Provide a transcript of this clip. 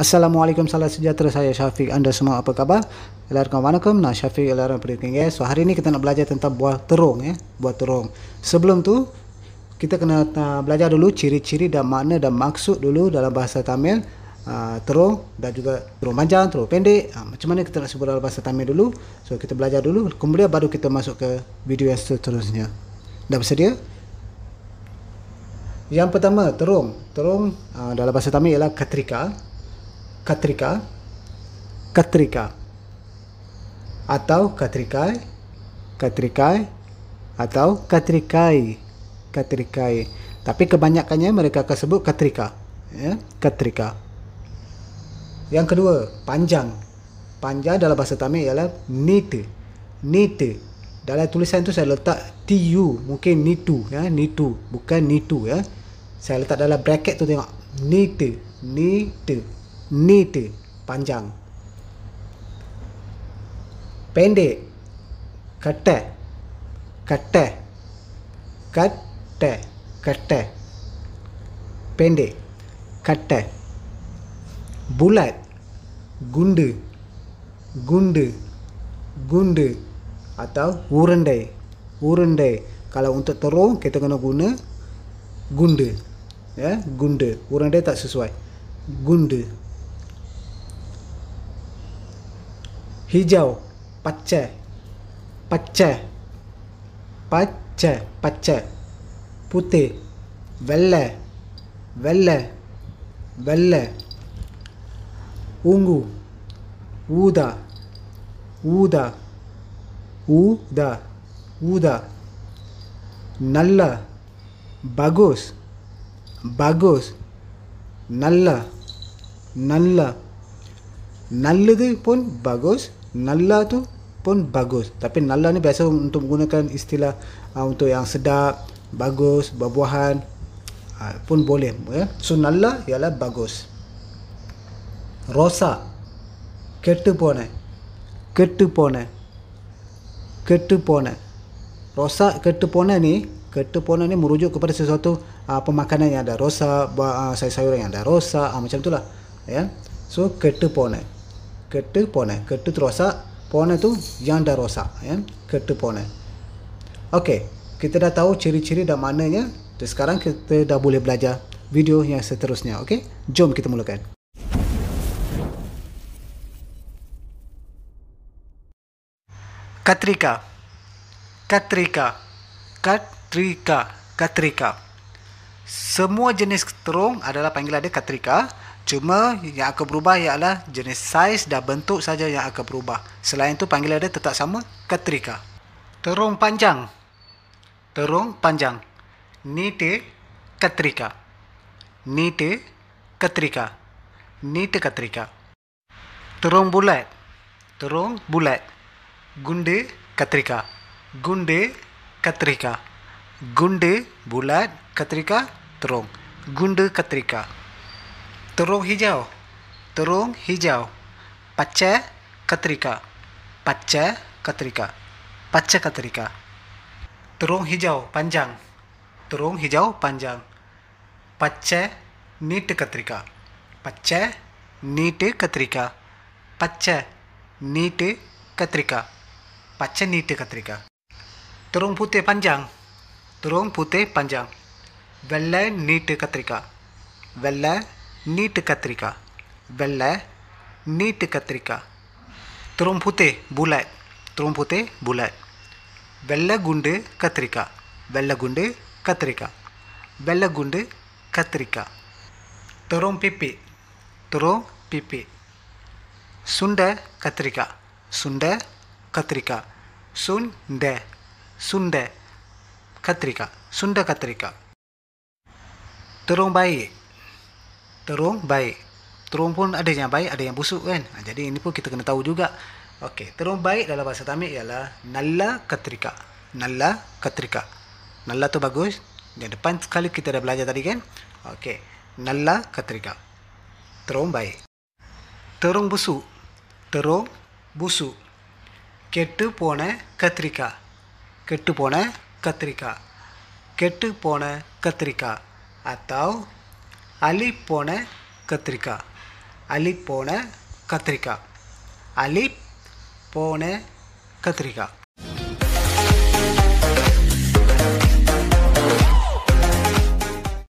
Assalamualaikum salam sejahtera saya Syafiq anda semua apa khabar? Assalamualaikum warahmatullahi Nah Syafiq Alaram Perikin guys. So hari ini kita nak belajar tentang buah terung ya, buah terung. Sebelum tu kita kena uh, belajar dulu ciri-ciri dan makna dan maksud dulu dalam bahasa Tamil uh, terung dan juga terung panjang, terung pendek. Uh, macam mana kita nak sebut dalam bahasa Tamil dulu? So kita belajar dulu kemudian baru kita masuk ke video yang seterusnya. Dah bersedia? Yang pertama terung. Terung uh, dalam bahasa Tamil ialah katrika. Katrika, கத்திரிக்காய் கத்திரிக்காய் அத்தாவ் கத்திரிக்காய் கத்திரிக்காய் அத்தாவ் கத்திரிக்காய் கத்திரிக்காய் தப்பி கபஞ்சாக்கஞ்ச மறுக்காக்க Katrika, ya Katrika. Yang kedua, panjang. Panjang dalam bahasa Tamil ialah Nite, Nite. Dalam tulisan tu saya letak TU, mungkin nitu ya, nitu, bukan nitu ya. Saya letak dalam bracket tu tengok. Nite, Nite neat panjang pende katte katte katte katte pende katte bullet gundu gundu gundu atau urundai urundai kalau untuk terung kita kena guna gundu ya gundu urundai tak sesuai gundu hijau, பச்சை பச்சை பச்சை பச்சை புத்து வெள்ளை வெள்ளை வெள்ளை ஊங்கு ஊதா ஊதா ஊதா ஊதா நல்ல பகோஸ் பகோஸ் நல்ல நல்ல நல்லது பொன் பகோஸ் Nalla tu pun bagus Tapi Nalla ni biasa untuk menggunakan istilah uh, Untuk yang sedap Bagus Buah-buahan uh, Pun boleh ya? So Nalla ialah bagus Rosa Kertu pone Kertu pone Kertu pone Rosa kertu pone ni Kertu pone ni merujuk kepada sesuatu uh, Pemakanan yang ada rosa uh, Sayur-sayuran yang ada rosa uh, Macam itulah ya? So kertu pone கெட்டு போனேன் கெட்டு த்ரோசா போனதும் ஏன்டா ரோசா கெட்டு போனேன் ஓகே கிட்ட தாவோ சிறி சிறி டா மண்ணுங்க டிஸ்காரம் கிட்ட டா புலே பிளாஜா வீடியோ என் செத்துருஸ்னியா ஓகே ஜோம் கிட்ட முழுக்க கத்ரிகா கத்ரிகா கத்ரிகா கத்ரிகா semua jenis terung adalah panggilan dia katrika. Cuma yang akan berubah ialah jenis saiz dan bentuk saja yang akan berubah. Selain itu panggilan dia tetap sama, katrika. Terung panjang. Terung panjang. Nite katrika. Nite katrika. Nite katrika. Terung bulat. Terung bulat. Gunde katrika. Gunde katrika. Gunde bulat katrika terung. Gunde katrika. Gunde katrika. तुरंग ही जाओ तुरंग ही जाओ पच्च कतरिका पच्च कतरिका पच्च कतरिका तुरंग ही जाओ पंजांग तुरंग ही जाओ पंजांग पच्च नीट कतरिका पच्च नीट कतरिका पच्च नीट कतरिका पच्च नीट कतरिका तुरंग पुते पंजांग तुरंग पुते पंजांग वेल्ल नीट कतरिका वेल्ल நீட்டு கத்திரிக்காய் வெள்ளை நீட்டு கத்திரிக்காய் துரும்புத்தே புலை துரும்புத்தே புலை வெள்ளை குண்டு கத்திரிக்காய் வெள்ளை குண்டு கத்திரிக்காய் வெள்ளை குண்டு கத்திரிக்காய் துரும் பிப்பி துரும் பிப்பி சுண்ட கத்திரிக்காய் சுண்ட கத்திரிக்காய் சுண்ட சுண்ட கத்திரிக்காய் சுண்ட கத்திரிக்காய் துரும்பாயி terung baik terung pun ada yang baik ada yang busuk kan ha, jadi ini pun kita kena tahu juga okey terung baik dalam bahasa tamil ialah nalla katrika nalla katrika nalla tu bagus yang depan sekali kita dah belajar tadi kan okey nalla katrika terung baik terung busuk terung busuk கெட்டு போன கத்திரிக்கா கெட்டு போன katrika. கெட்டு போன கத்திரிக்கா அத்தாவ் அலி போன கத்திரிக்காய் அலி போன கத்திரிக்காய் அலி போன கத்திரிக்கா